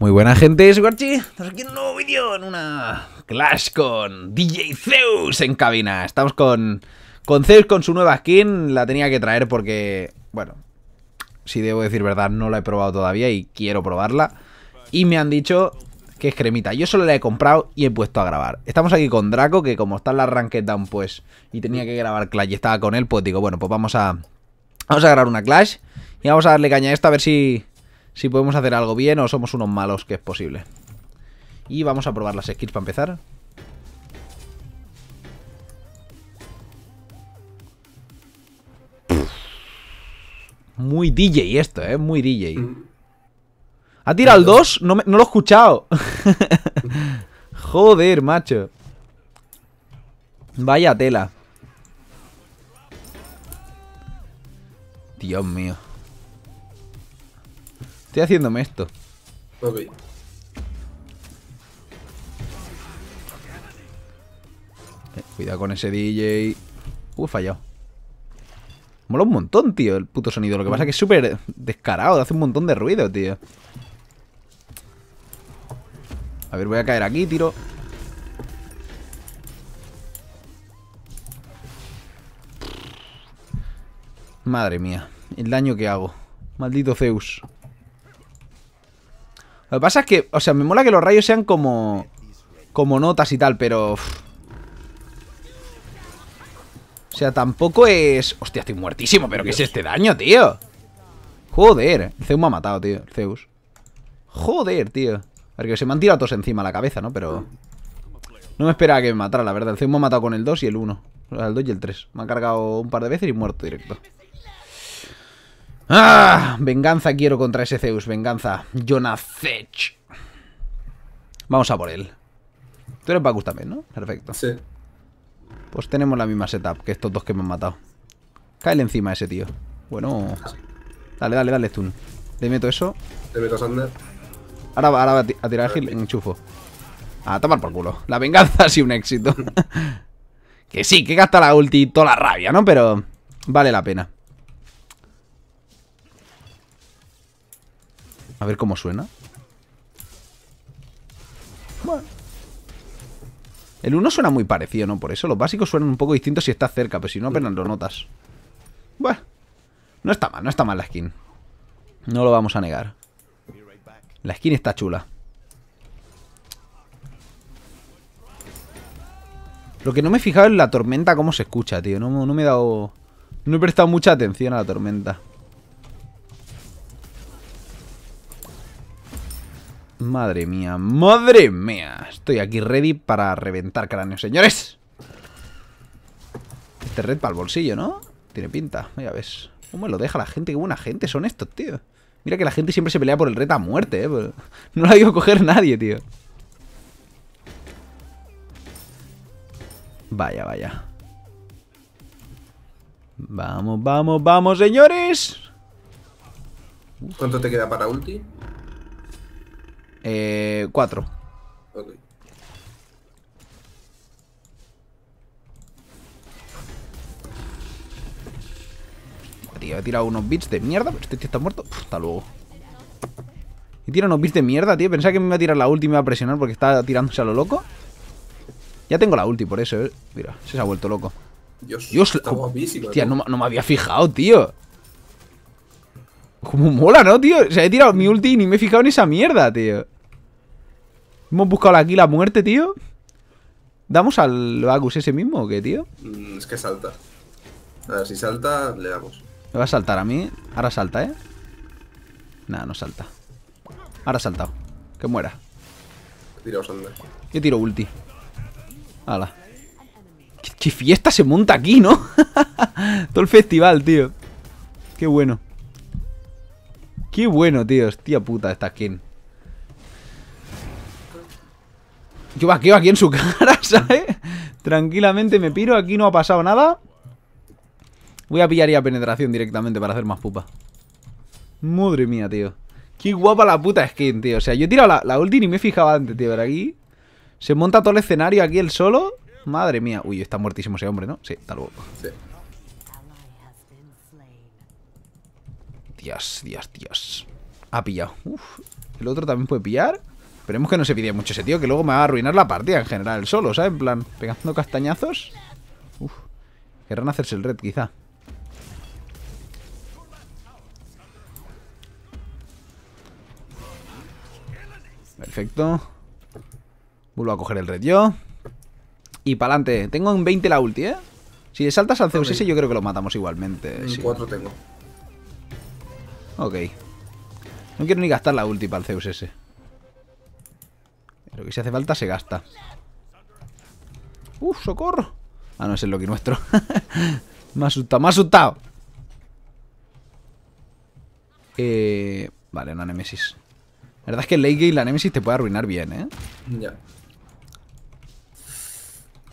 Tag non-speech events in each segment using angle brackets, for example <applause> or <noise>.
Muy buena gente, soy Estamos aquí en un nuevo vídeo, en una Clash con DJ Zeus en cabina. Estamos con, con Zeus con su nueva skin. La tenía que traer porque, bueno, si debo decir verdad, no la he probado todavía y quiero probarla. Y me han dicho que es cremita. Yo solo la he comprado y he puesto a grabar. Estamos aquí con Draco, que como está en la Ranked Down, pues, y tenía que grabar Clash y estaba con él, pues digo, bueno, pues vamos a, vamos a grabar una Clash y vamos a darle caña a esta a ver si si podemos hacer algo bien o somos unos malos, que es posible. Y vamos a probar las skills para empezar. Muy DJ esto, ¿eh? Muy DJ. ¿Ha tirado el 2? No, no lo he escuchado. <laughs> Joder, macho. Vaya tela. Dios mío. Estoy haciéndome esto. Eh, cuidado con ese DJ. Uh, he fallado. Mola un montón, tío, el puto sonido. Lo que pasa es que es súper descarado, hace un montón de ruido, tío. A ver, voy a caer aquí, tiro. Madre mía, el daño que hago. Maldito Zeus. Lo que pasa es que, o sea, me mola que los rayos sean como... Como notas y tal, pero... O sea, tampoco es... Hostia, estoy muertísimo, pero ¿qué es este daño, tío? Joder, Zeus me ha matado, tío, Zeus Joder, tío A ver, que se me han tirado todos encima la cabeza, ¿no? Pero... No me esperaba que me matara, la verdad El Zeus me ha matado con el 2 y el 1 El 2 y el 3 Me ha cargado un par de veces y muerto directo ¡Ah! Venganza quiero contra ese Zeus, venganza. Jonathan. Vamos a por él. Tú eres Bacus también, ¿no? Perfecto. Sí. Pues tenemos la misma setup que estos dos que me han matado. la encima ese tío. Bueno. Dale, dale, dale, stun. Le meto eso. Le meto Sander. Ahora, ahora va a tirar Gil en enchufo. A tomar por culo. La venganza ha sido un éxito. <laughs> que sí, que gasta la ulti toda la rabia, ¿no? Pero vale la pena. A ver cómo suena. El 1 suena muy parecido, ¿no? Por eso los básicos suenan un poco distintos si estás cerca, pero si no apenas lo notas. Bueno. No está mal, no está mal la skin. No lo vamos a negar. La skin está chula. Lo que no me he fijado es la tormenta cómo se escucha, tío. no me he dado... No he prestado mucha atención a la tormenta. Madre mía, madre mía. Estoy aquí ready para reventar cráneos, señores. Este red para el bolsillo, ¿no? Tiene pinta, ya ves. ¿Cómo lo deja la gente? Qué buena gente son estos, tío. Mira que la gente siempre se pelea por el red a muerte, ¿eh? Pues, <laughs> no lo ha ido a coger nadie, tío. Vaya, vaya. Vamos, vamos, vamos, señores. ¿Cuánto te queda para ulti? Eh, cuatro. Tío, he tirado unos bits de mierda, este tío está muerto. hasta luego. He tirado unos bits de mierda, tío. Pensaba que me iba a tirar la última y me iba a presionar porque estaba tirándose a lo loco. Ya tengo la ulti por eso, eh. Mira, se, se ha vuelto loco. Dios, Dios Hostia, no, no, me había fijado, tío. Como mola, ¿no, tío? O sea, he tirado mi ulti y ni me he fijado en esa mierda, tío. Hemos buscado aquí la muerte, tío. ¿Damos al Bagus ese mismo o qué, tío? Mm, es que salta. A ver, si salta, le damos. Me va a saltar a mí. Ahora salta, ¿eh? Nada, no salta. Ahora ha saltado. Que muera. Tiraos, Yo tiro ulti. Hala. ¿Qué, ¿Qué, fiesta se monta aquí, ¿no? <laughs> Todo el festival, tío. Qué bueno. Qué bueno, tío. Hostia puta esta skin. Yo vaqueo aquí en su <laughs> cara, ¿sabes? Tranquilamente me piro, aquí no ha pasado nada Voy a pillar ya penetración directamente para hacer más pupa Madre mía, tío Qué guapa la puta skin, tío O sea, yo he tirado la, la y ni me fijado antes, tío Pero aquí se monta todo el escenario aquí el solo Madre mía Uy, está muertísimo ese hombre, ¿no? Sí, tal vez sí. Dios, Dios, Dios Ha pillado Uf. El otro también puede pillar Esperemos que no se pide mucho ese tío, que luego me va a arruinar la partida en general solo, ¿sabes? En plan, pegando castañazos. Uf. Querrán hacerse el red, quizá. Perfecto. Vuelvo a coger el red yo. Y para adelante. Tengo en 20 la ulti, ¿eh? Si saltas al Zeus ese, yo creo que lo matamos igualmente. En 4 tengo. Ok. No quiero ni gastar la ulti para el Zeus ese. Lo que si hace falta se gasta. ¡Uf, socorro! Ah, no, es el que nuestro. <laughs> me ha asustado, me ha asustado. Eh, vale, una Nemesis. La verdad es que el late game la Nemesis te puede arruinar bien, ¿eh? Ya.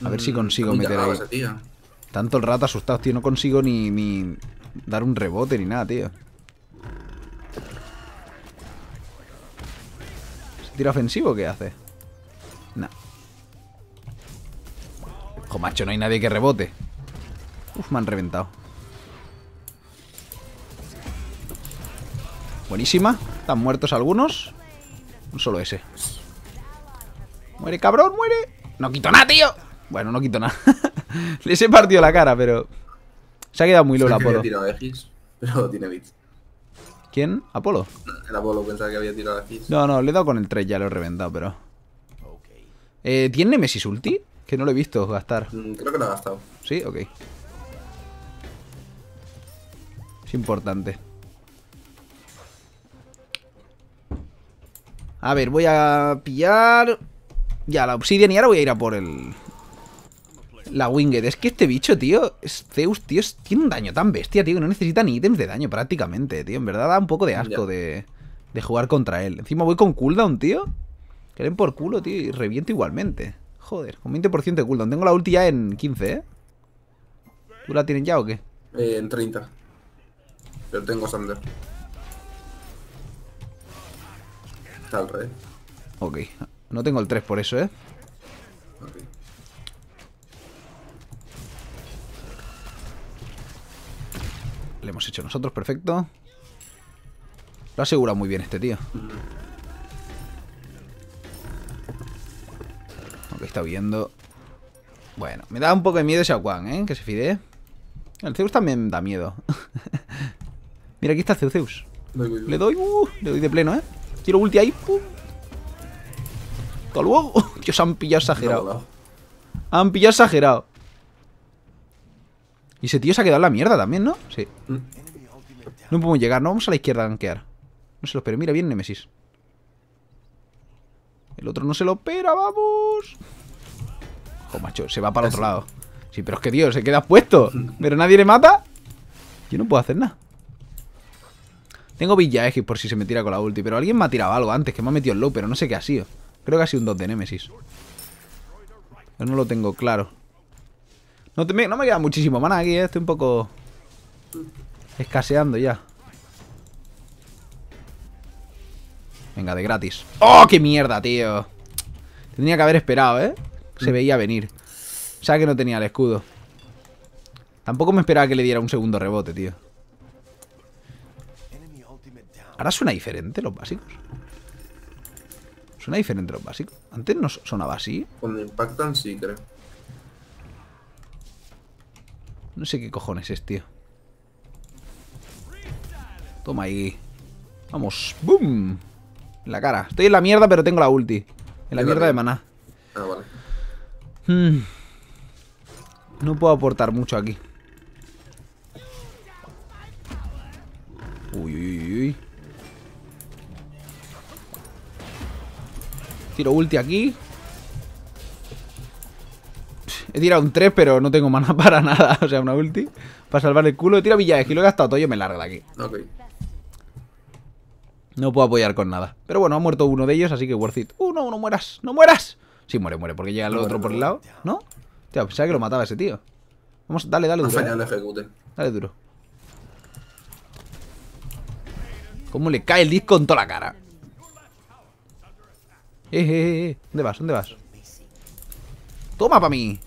A ver si consigo meter ahí. Tanto el rato asustado, tío. No consigo ni, dar un rebote ni nada, tío. ¿Se tira ofensivo qué hace? Ojo, macho, no hay nadie que rebote. Uf, me han reventado. Buenísima. Están muertos algunos. Un solo ese. Muere, cabrón, muere. No quito nada, tío. Bueno, no quito nada. <laughs> Les he partido la cara, pero... Se ha quedado muy lola, Apolo. <laughs> ¿Quién? ¿Apolo? El Apolo pensaba que había tirado No, no, le he dado con el 3, ya lo he reventado, pero... Eh, ¿Tiene Nemesis ulti? Que no lo he visto gastar. Mm, creo que lo ha gastado. ¿Sí? Ok. Es importante. A ver, voy a pillar... Ya, la obsidian y ahora voy a ir a por el... La winged. Es que este bicho, tío... Zeus, tío, tiene un daño tan bestia, tío, que no necesita ni ítems de daño prácticamente, tío. En verdad da un poco de asco de... de jugar contra él. Encima voy con cooldown, tío. Queren por culo, tío, y reviento igualmente. Joder, con 20% de cooldown. Tengo la ulti ya en 15, ¿eh? ¿Tú la tienen ya o qué? Eh, en 30. Pero tengo Sander. Está al Ok. No tengo el 3 por eso, ¿eh? Le hemos hecho nosotros, perfecto. Lo ha asegurado muy bien este tío. Lo está viendo. Bueno, me da un poco de miedo ese Kahn, ¿eh? Que se fide. El Zeus también da miedo. <laughs> Mira, aquí está el Zeus. Le doy, uh, le doy de pleno, ¿eh? Tiro ulti ahí, pum. Hasta luego. <laughs> Dios, han pillado exagerado. Han pillado exagerado. Y ese tío se ha quedado en la mierda también, ¿no? Sí. Mm. No podemos llegar, no vamos a la izquierda a gankear. No se lo espero mira bien Nemesis. El otro no se lo opera, vamos. macho, se va para el otro lado. Sí, pero es que, Dios, se queda puesto. Pero nadie le mata. Yo no puedo hacer nada. Tengo Villa X por si se me tira con la ulti. Pero alguien me ha tirado algo antes, que me ha metido el low, pero no sé qué ha sido. Creo que ha sido un 2 de Nemesis. Yo no lo tengo claro. No, no me queda muchísimo mana aquí, eh. Estoy un poco... Escaseando ya. Venga, de gratis ¡Oh, qué mierda, tío! Tenía que haber esperado, ¿eh? Se mm. veía venir O sea que no tenía el escudo Tampoco me esperaba que le diera un segundo rebote, tío Ahora suena diferente los básicos Suena diferente los básicos Antes no sonaba así Cuando impactan sí, creo No sé qué cojones es, tío Toma ahí Vamos, boom en la cara. Estoy en la mierda, pero tengo la ulti. En la mierda de maná. Ah, vale. Hmm. No puedo aportar mucho aquí. Uy, uy, uy, uy. Tiro ulti aquí. He tirado un 3, pero no tengo mana <laughs> para nada. O sea, una ulti. Para salvar el culo. He tirado villaje y lo he gastado todo. Yo me largo de aquí. Ok. No puedo apoyar con nada. Pero bueno, ha muerto uno de ellos, así que worth it. ¡Uh, no, no mueras! ¡No mueras! Sí, muere, muere, porque llega el otro por el lado. ¿No? Tío, pensaba que lo mataba ese tío. Vamos, dale, dale duro. Dale duro. ¿Cómo le cae el disco en toda la cara? Eh, eh, eh. eh. ¿Dónde vas? ¿Dónde vas? Toma para mí.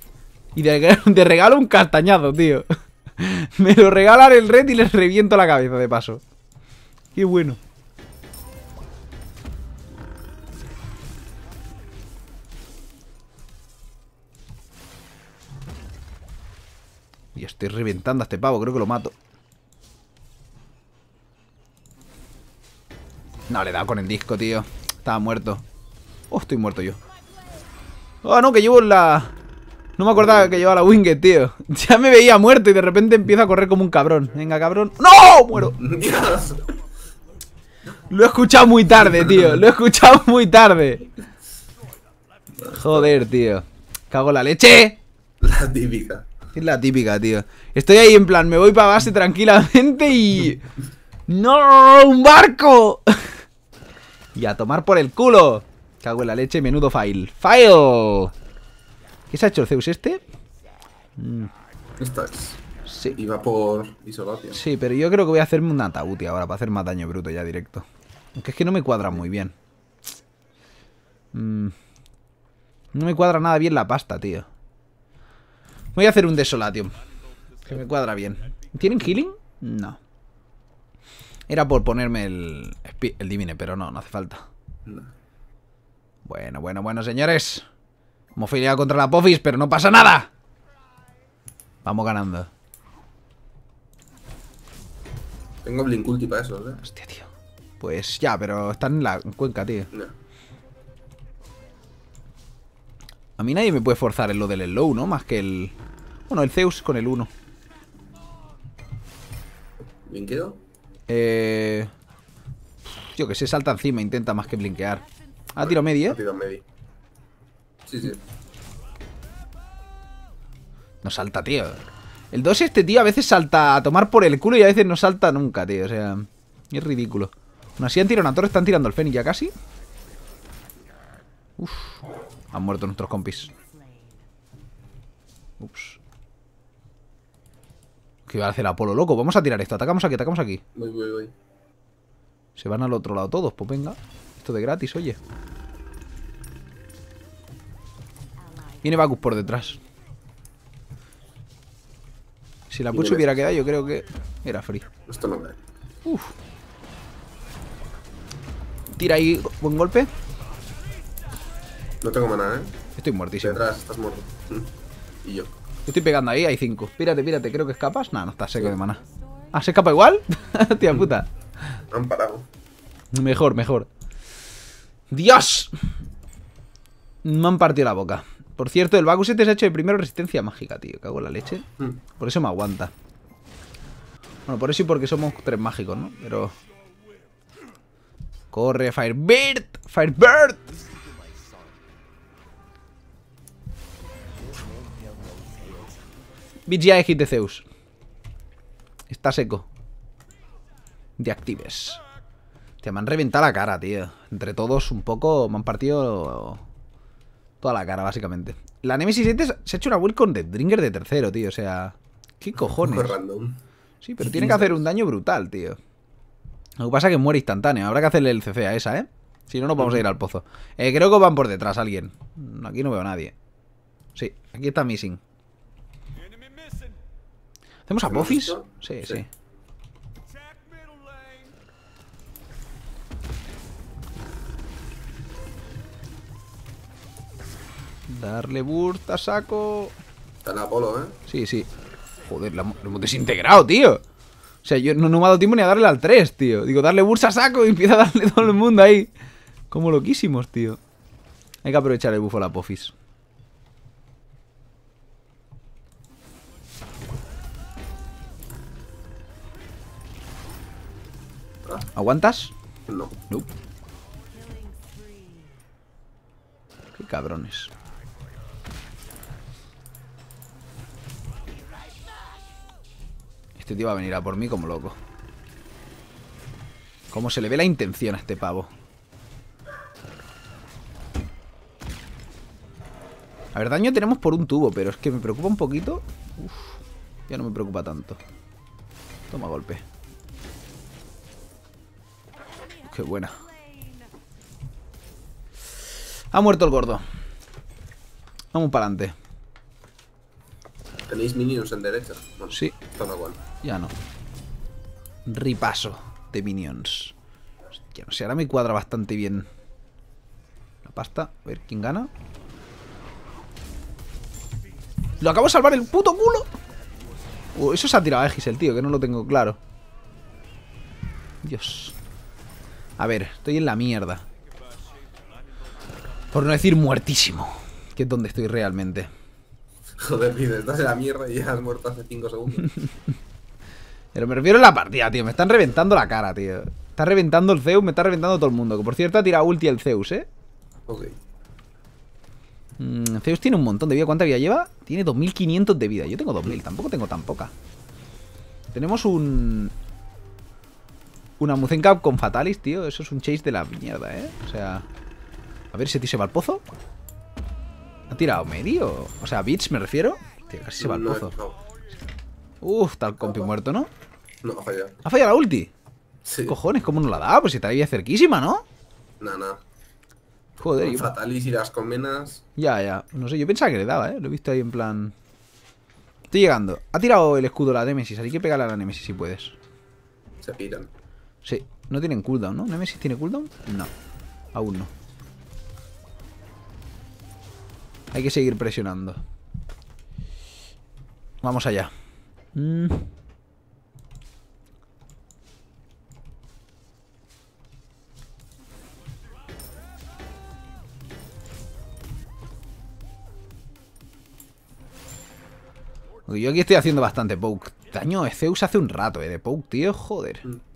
Y te <laughs> regalo un castañazo, tío. <laughs> Me lo regalan el red y les reviento la cabeza de paso. Qué bueno. estoy reventando a este pavo. Creo que lo mato. No, le he dado con el disco, tío. Estaba muerto. Oh, estoy muerto yo. Oh, no, que llevo la... No me acordaba que llevaba la winged, tío. <laughs> Ya me veía muerto y de repente empiezo a correr como un cabrón. Venga, cabrón. ¡No! Muero. <laughs> Lo he escuchado muy tarde, tío. Lo he escuchado muy tarde. Joder, tío. Cago la leche. La típica. Es la típica, tío. Estoy ahí en plan, me voy para base tranquilamente y... ¡No! ¡Un barco! <laughs> y a tomar por el culo. Cago en la leche, menudo fail. ¡Fail! ¿Qué se ha hecho el Zeus este? Mm. Sí. Iba por Sí, pero yo creo que voy a hacerme un ataúd ahora para hacer más daño bruto ya directo. Aunque es que no me cuadra muy bien. Mm. No me cuadra nada bien la pasta, tío. Voy a hacer un Desolatium Que me cuadra bien. ¿Tienen healing? No. Era por ponerme el, el Divine, pero no, no hace falta. Bueno, bueno, bueno, señores. Hemos mofilia contra la Pofis, pero no pasa nada. Vamos ganando. Tengo Ulti para eso, ¿eh? Hostia, tío. Pues ya, pero están en la cuenca, tío. A mí nadie me puede forzar en lo del slow, ¿no? Más que el... Bueno, el Zeus con el 1. ¿Bien Eh... Yo que se salta encima, intenta más que blinquear. Ah, tiro medio, ¿eh? Ha tirado Sí, sí. No salta, tío. El 2 este, tío, a veces salta a tomar por el culo y a veces no salta nunca, tío. O sea, es ridículo. Bueno, así han tirado una torre, están tirando al Fénix ya casi. Uf. Han muerto nuestros compis. Ups. Que iba a hacer Apolo, loco. Vamos a tirar esto. Atacamos aquí, atacamos aquí. Se van al otro lado todos, pues venga. Esto de gratis, oye. Viene Bacus por detrás. Si la pucha hubiera este. quedado, yo creo que era free. Esto no Uf. Tira ahí, buen golpe. No tengo maná, eh. Estoy muertísimo. Detrás, estás muerto. Mm. y yo. Estoy pegando ahí, hay cinco. Pírate, pírate, creo que escapas. No, no está seco de mana ¿Ah, se escapa igual? <laughs> Tía mm. puta. Han parado. Mejor, mejor. ¡Dios! Me han partido la boca. Por cierto, el Bakuset este se ha hecho de primero resistencia mágica, tío. Cago en la leche. Mm. Por eso me aguanta. Bueno, por eso y porque somos tres mágicos, ¿no? Pero... Corre, Firebird. Firebird. BGI Hit de Zeus. Está seco. De actives. Te me han reventado la cara, tío. Entre todos, un poco, me han partido toda la cara, básicamente. La Nemesis 7 este se ha hecho una build con The Dringer de tercero, tío. O sea, ¿qué cojones? Random. Sí, pero tiene que hacer un daño brutal, tío. Lo que pasa es que muere instantáneo. Habrá que hacerle el CC a esa, ¿eh? Si no, nos vamos a ir al pozo. Eh, creo que van por detrás alguien. Aquí no veo a nadie. Sí, aquí está Missing. ¿Hacemos a Pofis? Sí, sí, Darle burst a saco. Está en Apolo, ¿eh? Sí, sí. Joder, lo hemos desintegrado, tío. O sea, yo no, no, me ha dado tiempo ni a darle al 3, tío. Digo, darle burst a saco y empieza a darle <laughs> todo el mundo ahí. Como loquísimos, tío. Hay que aprovechar el buffo a la Pofis. ¿Aguantas? No. Qué cabrones. Este tío va a venir a por mí como loco. Cómo se le ve la intención a este pavo. A ver, daño tenemos por un tubo, pero es que me preocupa un poquito. Uf, ya no me preocupa tanto. Toma golpe. Qué buena. Ha muerto el gordo. Vamos para adelante. ¿Tenéis minions en derecha? sí. Todo igual. Ya no. Ripaso de minions. Ya no sé, ahora me cuadra bastante bien. La pasta. A ver, ¿quién gana? ¡Lo acabo de salvar el puto culo! Uh, eso se ha tirado a Egis el tío, que no lo tengo claro. Dios. A ver, estoy en la mierda. Por no decir muertísimo, que es donde estoy realmente. Joder, pide, estás en la mierda y ya has muerto hace 5 segundos. <laughs> Pero me refiero a la partida, tío. Me están reventando la cara, tío. Está reventando el Zeus, me está reventando todo el mundo. Que por cierto ha tirado ulti el Zeus, ¿eh? Ok. Mm, Zeus tiene un montón de vida. ¿Cuánta vida lleva? Tiene 2500 de vida. Yo tengo 2000, tampoco tengo tan poca. Tenemos un, una Mucencap con Fatalis, tío. Eso es un chase de la mierda, ¿eh? O sea... A ver, si tío se va al pozo? ¿Ha tirado medio? O sea, bits me refiero. Tío, casi se va al pozo. Uf, tal compi muerto, ¿no? No, ha fallado. ¿Ha fallado la ulti? Sí. cojones? ¿Cómo no la da? Pues si ahí cerquísima, ¿no? No, no. Joder. Con fatalis y las convenas. Ya, ya. No sé, yo pensaba que le daba, ¿eh? Lo he visto ahí en plan... Estoy llegando. Ha tirado el escudo la Nemesis, así que pegarle a la Nemesis si puedes. Se piran. Sí, no tienen cooldown, ¿no? ¿Nemesis tiene cooldown? No, aún no. Hay que seguir presionando. Vamos allá. Mm. Yo aquí estoy haciendo bastante poke. Daño Zeus hace un rato, eh, de poke, tío, joder. Mm.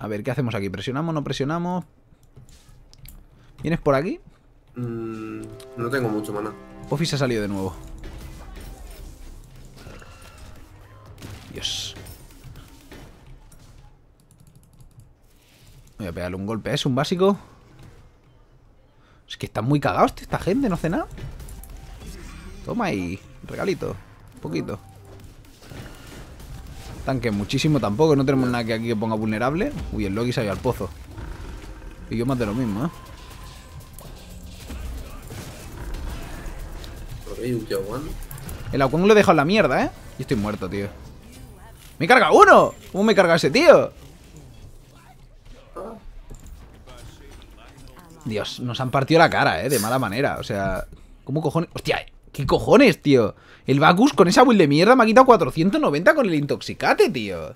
A ver, ¿qué hacemos aquí? ¿Presionamos no presionamos? ¿Vienes por aquí? Mm, no tengo mucho mana Office ha salido de nuevo. Dios. Voy a pegarle un golpe. ¿Es un básico? Es que están muy cagados este, esta gente, no hace nada. Toma ahí, regalito. Un poquito. Tanque muchísimo tampoco, no tenemos nada que aquí que ponga vulnerable. Uy, el Loki se ha ido al pozo. Y yo más de lo mismo, ¿eh? El Aquan lo he dejado en la mierda, ¿eh? Y estoy muerto, tío. ¡Me carga uno! ¿Cómo me carga ese tío? Dios, nos han partido la cara, ¿eh? De mala manera, o sea... ¿Cómo cojones? ¡Hostia! ¿Qué cojones, tío? El Bacus con esa build de mierda me ha quitado 490 con el intoxicate, tío.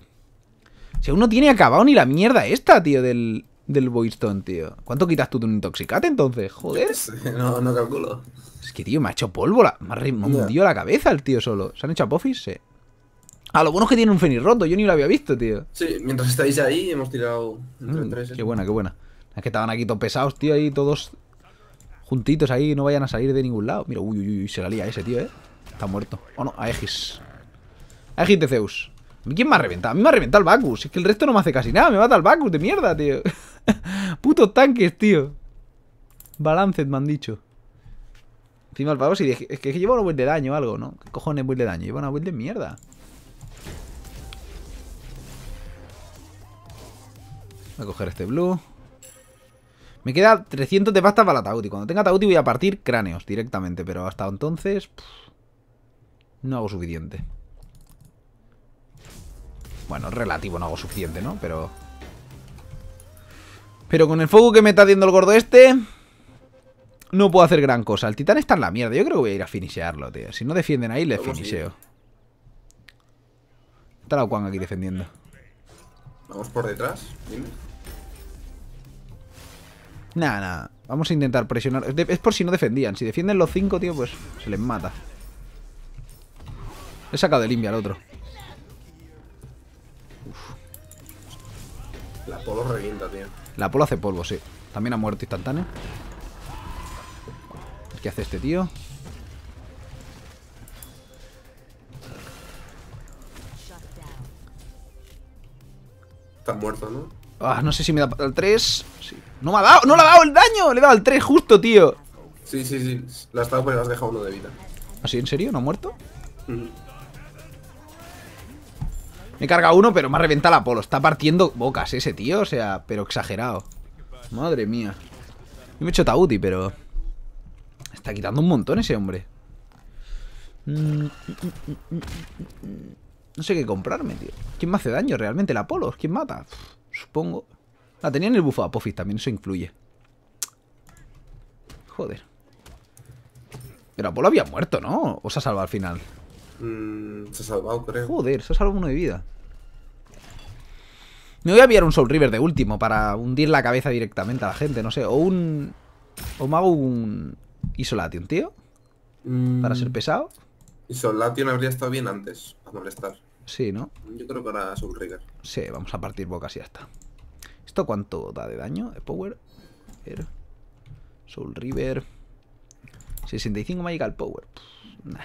Si sea, aún tiene acabado ni la mierda esta, tío, del, del Boystone, tío. ¿Cuánto quitas tú de un intoxicate entonces? Joder. No, no calculo. Es que, tío, me ha hecho polvo. me ha la cabeza el tío solo. ¿Se han hecho apofis? Sí. Ah, lo bueno es que tiene un fenis roto. Yo ni lo había visto, tío. Sí, mientras estáis ahí hemos tirado mm, entre tres. Qué ¿eh? buena, qué buena. Es que estaban aquí todos pesados, tío, ahí todos Puntitos ahí, no vayan a salir de ningún lado. Mira, uy, uy, uy, se la lía ese tío, ¿eh? Está muerto. Oh, no, Aegis. Aegis de Zeus. ¿Quién me ha reventado? A mí me ha reventado el Bacus. Es que el resto no me hace casi nada. Me mata el Bacus de mierda, tío. <laughs> Putos tanques, tío. Balancet, me han dicho. Encima el pavo, es que, es que lleva una build de daño o algo, ¿no? ¿Qué cojones build de daño? Lleva una build de mierda. Voy a coger este blue. Me queda 300 de pasta para la tauti cuando tenga tauti voy a partir cráneos directamente. Pero hasta entonces... no hago suficiente. Bueno, relativo, no hago suficiente, ¿no? Pero... Pero con el fuego que me está haciendo el gordo este... No puedo hacer gran cosa. El titán está en la mierda. Yo creo que voy a ir a finisearlo, tío. Si no defienden ahí, le finiseo. Está la Juan aquí defendiendo. Vamos por detrás. Nada, nada. Vamos a intentar presionar. Es por si no defendían. Si defienden los cinco, tío, pues se les mata. He sacado de limpia al otro. La polo revienta, tío. La polo hace polvo, sí. También ha muerto instantáneo. ¿Qué hace este tío? Está muerto, ¿no? Ah, no sé si me da para el 3. Sí. No me ha dado, no le ha dado el daño. Le he dado el 3 justo, tío. Sí, sí, sí. La has dado pero has dejado uno de vida. ¿Así? ¿En serio? ¿No ha muerto? Me he cargado uno, pero me ha reventado el polo. Está partiendo bocas ese tío, o sea, pero exagerado. Madre mía. me he hecho Tauti, pero... Está quitando un montón ese hombre. Mm, mm, mm, no sé qué comprarme, tío. ¿Quién me hace daño realmente? ¿La Apolo? ¿Quién mata? Supongo. Ah, tenía tenían el bufo a también, eso influye. Joder. Pero Apolo había muerto, ¿no? ¿O se ha salvado al final? Mm, se ha salvado, creo. Joder, se ha salvado uno de vida. Me voy a enviar un Soul River de último para hundir la cabeza directamente a la gente, no sé. O un... O me hago un... Isolation, tío. Mm. Para ser pesado. Isolation habría estado bien antes, a molestar. Sí, ¿no? Yo creo que Soul River. Sí, vamos a partir bocas y ya está. ¿Esto cuánto da de daño? es power? Soul River. 65 Magical Power. Vaya,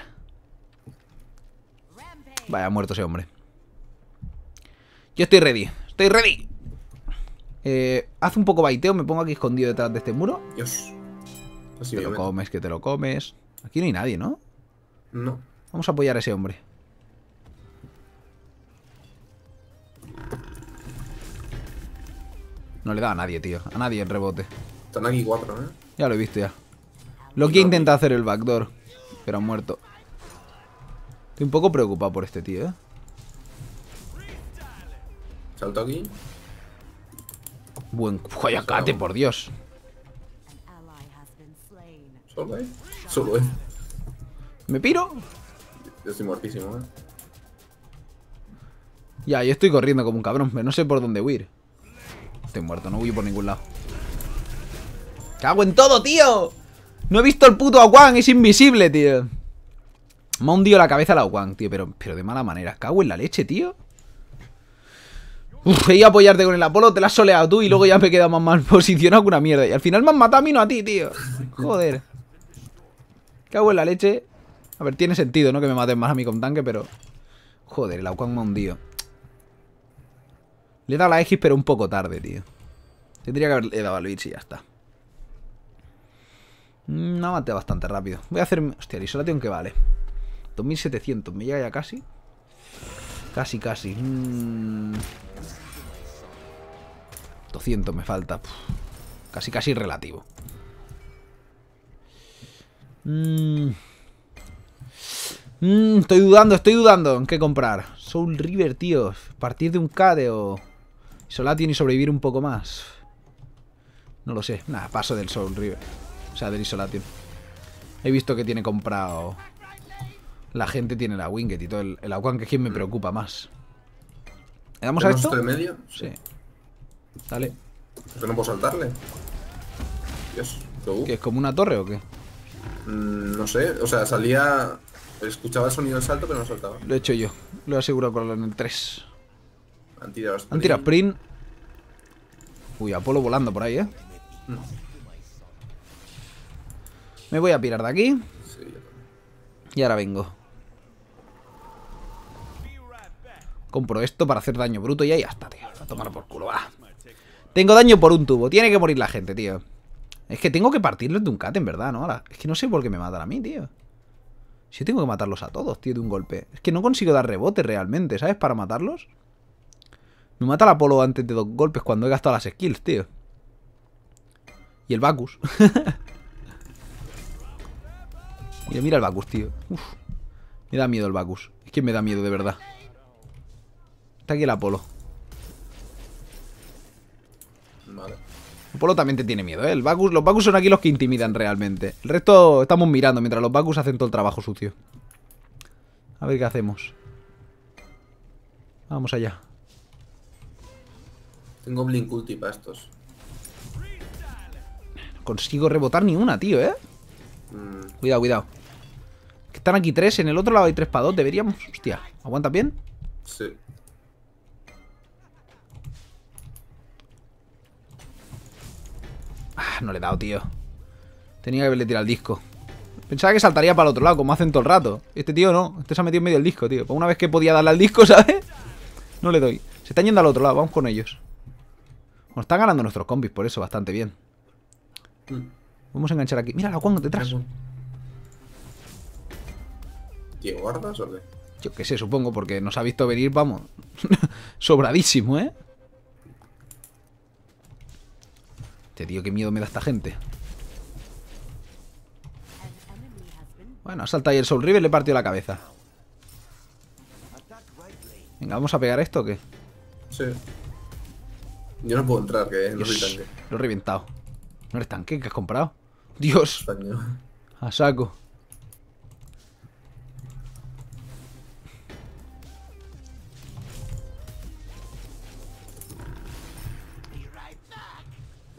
ha Vaya, muerto ese hombre. Yo estoy ready. Estoy ready. Eh, haz un poco baiteo. Me pongo aquí escondido detrás de este muro. Dios. te lo comes, que te lo comes. Aquí no hay nadie, ¿no? No. Vamos a apoyar a ese hombre. No le da a nadie, tío. A nadie el rebote. Están aquí cuatro, ¿eh? Ya lo he visto ya. Lo que intenta hacer el backdoor. Pero ha muerto. Estoy un poco preocupado por este tío, ¿eh? Salto aquí. Buen Joyacate, por Dios. Solo es. Solo es. ¿Me piro? Yo estoy muertísimo, ¿eh? Ya, yo estoy corriendo como un cabrón, pero no sé por dónde huir. Estoy muerto, no voy por ningún lado. ¡Cago en todo, tío! No he visto el puto Awang, es invisible, tío. Me ha hundido la cabeza la Aguan, tío, pero, pero de mala manera. Cago en la leche, tío. Uf, he ido a apoyarte con el Apolo, te la has soleado tú y luego ya me he quedado más mal posicionado que una mierda. Y al final me han matado a mí, no a ti, tío. Joder. Cago en la leche. A ver, tiene sentido, ¿no? Que me maten más a mí con tanque, pero... Joder, el Aguan me ha hundido. Le he dado la X, pero un poco tarde, tío. Tendría que haberle dado al y ya está. No mm, mate bastante rápido. Voy a hacer... Hostia, el que vale. 2700. ¿Me llega ya casi? Casi, casi. 200 mm. me falta. Casi, casi relativo. Mm. estoy dudando, estoy dudando en qué comprar. Soul River, tío. Partir de un KD o... Sola y sobrevivir un poco más. No lo sé. Nada, paso del Soul River. O sea, del Isolation. He visto que tiene comprado... La gente tiene la Winget y todo el, el que es quien me mm. preocupa más. ¿Le damos a esto? de medio? Sí. Dale. que no puedo saltarle. Dios. ¿Que es como una torre o qué? Mm, no sé. O sea, salía... Escuchaba el sonido del salto, pero no saltaba. Lo he hecho yo. Lo he asegurado con el 3. Han tirado sprint. Uy, Apolo volando por ahí, ¿eh? Me voy a pirar de aquí. y ahora vengo. Compro esto para hacer daño bruto y ahí está, tío. A tomar por culo, va. Tengo daño por un tubo. Tiene que morir la gente, tío. Es que tengo que partirles de un cat, en verdad, ¿no? Ahora, es que no sé por qué me matan a mí, tío. Si yo tengo que matarlos a todos, tío, de un golpe. Es que no consigo dar rebote realmente, ¿sabes? Para matarlos. Me mata el Apolo antes de dos golpes cuando he gastado las skills, tío. Y el Bacus. <laughs> mira, mira el Bacus, tío. Me da miedo el Bacus. Es que me da miedo, de verdad. Está aquí el Apolo. Vale. Apolo también te tiene miedo, ¿eh? El los Bacus son aquí los que intimidan realmente. El resto estamos mirando mientras los Bacus hacen todo el trabajo sucio. A ver qué hacemos. Vamos allá. Un Goblin Culti para estos. No consigo rebotar ni una, tío, ¿eh? Mm. Cuidado, cuidado. Están aquí tres, en el otro lado hay tres para dos, deberíamos... Hostia, ¿aguanta bien? Sí. Ah, no le he dado, tío. Tenía que haberle tirado el disco. Pensaba que saltaría para el otro lado, como hacen todo el rato. Este tío no, este se ha metido en medio del disco, tío. Por pues una vez que podía darle al disco, <laughs> ¿sabes? No le doy. Se están yendo al otro lado, vamos con ellos. Nos están ganando nuestros combis, por eso bastante bien. Hmm. Vamos a enganchar aquí. Mira la Wong detrás. ¿Tiene guardas o qué? Yo qué sé, supongo, porque nos ha visto venir, vamos. <laughs> Sobradísimo, ¿eh? Te digo qué miedo me da esta gente. Bueno, ha salta ahí el Soul River y le partió la cabeza. Venga, ¿vamos a pegar esto o qué? Sí. Yo no puedo entrar, que no soy tanque. Lo he reventado. ¿No eres tanque? ¿Qué has comprado? Dios. A saco.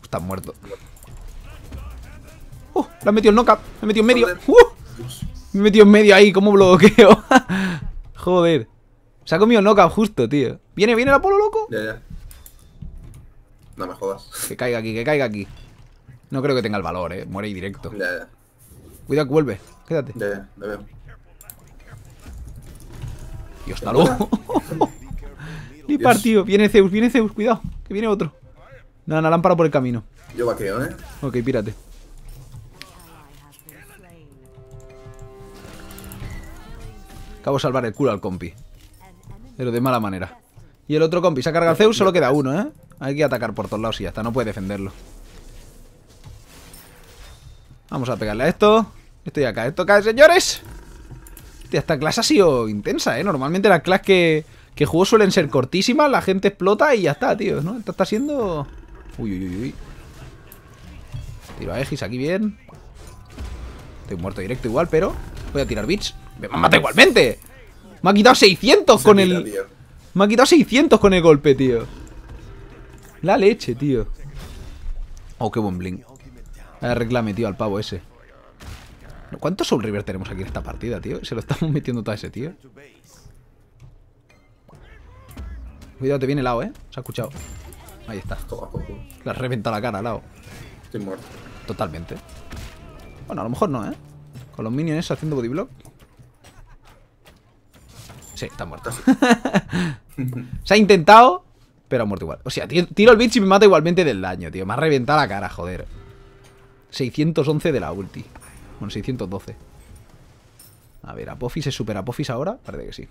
Está muerto. ¡Oh! Le han metido el knockup. Me he metido en medio. Uh. Me he metido en medio ahí. ¿Cómo bloqueo? <laughs> Joder. Se ha comido knockout justo, tío. Viene, viene el Apolo, loco. Ya, ya. No me jodas. Que caiga aquí, que caiga aquí. No creo que tenga el valor, eh. Muere ahí directo. Cuidado que vuelve. Quédate. Ya, ya, Dios, está Ni <laughs> partido. Viene Zeus, viene Zeus, cuidado. Que viene otro. No, no, la por el camino. Yo vaqueo, eh. Ok, pírate. Acabo de salvar el culo al compi. Pero de mala manera. Y el otro compi se ha cargado Zeus, solo queda uno, ¿eh? Hay que atacar por todos lados y ya está. No puede defenderlo. Vamos a pegarle a esto. Esto Estoy acá. Esto cae, señores. esta clase ha sido intensa, ¿eh? Normalmente las clases que, juego suelen ser cortísimas. La gente explota y ya está, tío. ¿no? está siendo... Uy, uy, uy, uy. Tiro a Egis aquí bien. Estoy muerto directo igual, pero... Voy a tirar bits. ¡Me mata igualmente! Me ha quitado 600 con el... Me ha quitado 600 con el golpe, tío. La leche, tío. Oh, qué buen bling. reclame, tío, al pavo ese. ¿Cuántos Soul River tenemos aquí en esta partida, tío? Se lo estamos metiendo todo a ese, tío. Cuidado, te viene Lao, ¿eh? Se ha escuchado. Ahí está. Le has reventado la cara, Lao. Estoy muerto. Totalmente. Bueno, a lo mejor no, ¿eh? Con los minions haciendo body Sí, está muerto. <laughs> <laughs> Se ha intentado, pero ha muerto igual. O sea, tiro el bitch y me mata igualmente del daño, tío. Me ha reventado la cara, joder. 611 de la ulti. Bueno, 612. A ver, ¿Apophis es super Apophis ahora? Parece que sí.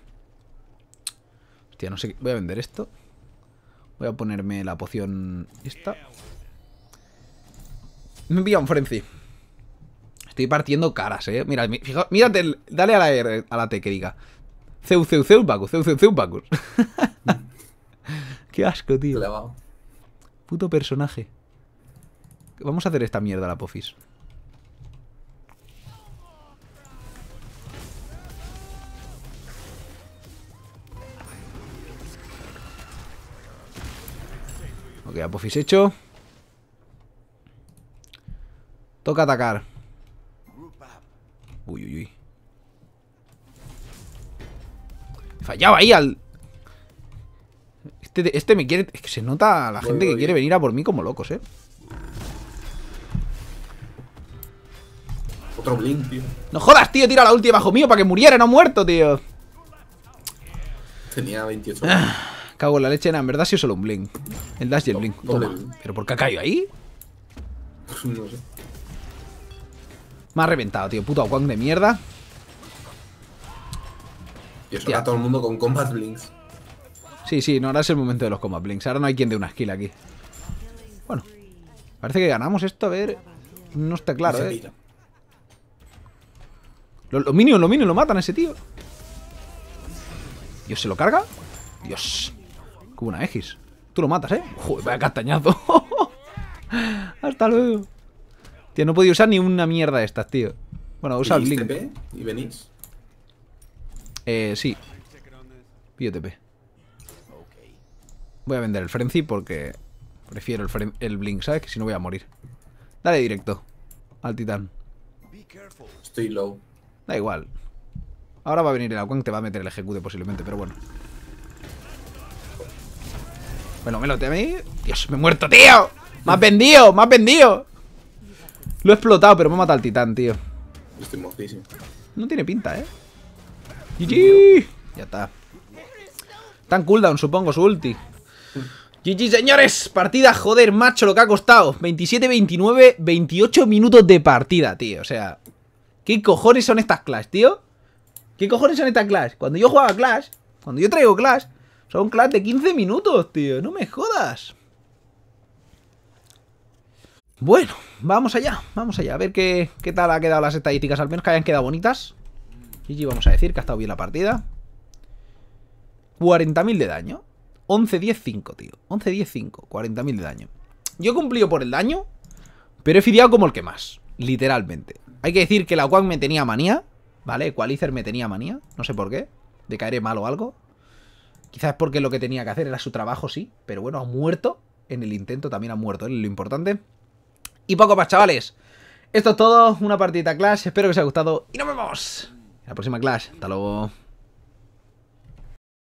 Hostia, no sé Voy a vender esto. Voy a ponerme la poción esta. Me envía un frenzy. Estoy partiendo caras, eh. Mira, fijaos mírate, dale a la, a la T que diga. Zeus, <laughs> Qué asco, tío. Puto personaje. Vamos a hacer esta mierda la pofis. Ok, apofis hecho. Toca atacar. Uy, uy, uy. Fallaba ahí al... Este, este, me quiere... Es que se nota a la gente que quiere venir a por mí como locos, ¿eh? Otro blink, tío. No jodas, tío, tira la última bajo mío para que muriera, no muerto, tío. Tenía 28. Ah, cago en la leche, en verdad ha sido solo un blink. El dash y el blink. ¿Pero por qué ha caído ahí? <laughs> No sé. Me ha reventado, tío. Puto Wang de mierda. Y eso está todo el mundo con combat blinks. Sí, sí, no, ahora es el momento de los combat blinks. Ahora no hay quien dé una skill aquí. Bueno, parece que ganamos esto. A ver, no está claro, eh. Los lo minions, los minions lo matan a ese tío. Dios, ¿se lo carga? Dios. Como una X. Tú lo matas, ¿eh? Joder, vaya castañazo. <laughs> Hasta luego. Tío, no podía usar ni una mierda de estas, tío. Bueno, usa el y venís? Eh, sí. Pío TP. Voy a vender el Frenzy porque prefiero el, el Blink, ¿sabes? Que si no voy a morir. Dale directo al titán. Estoy low. Da igual. Ahora va a venir el que te va a meter el ejecute posiblemente, pero bueno. Bueno, me lo a mí. Dios, me he muerto, tío. Me has vendido, me has vendido. Lo he explotado, pero me ha matado al titán, tío. Estoy mortísimo. No tiene pinta, ¿eh? Ya está. Tan cooldown, supongo, su ulti. GG, señores, partida, joder, macho, lo que ha costado 27, 29, 28 minutos de partida, tío, o sea ¿Qué cojones son estas Clash, tío? ¿Qué cojones son estas Clash? Cuando yo jugaba Clash, cuando yo traigo Clash Son Clash de 15 minutos, tío, no me jodas Bueno, vamos allá, vamos allá, a ver qué, tal ha quedado las estadísticas Al menos que hayan quedado bonitas GG, vamos a decir que ha estado bien la partida 40.000 de daño 11-10-5, tío. 11-10-5. 40.000 de daño. Yo he cumplido por el daño, pero he fideado como el que más. Literalmente. Hay que decir que la Quan me tenía manía, ¿vale? Qualizer me tenía manía, no sé por qué. De caeré mal o algo. Quizás porque lo que tenía que hacer era su trabajo, sí. Pero bueno, ha muerto. En el intento también ha muerto, es ¿eh? lo importante. Y poco más, chavales. Esto es todo. Una partidita Clash. Espero que os haya gustado. Y nos vemos en la próxima Clash. Hasta luego.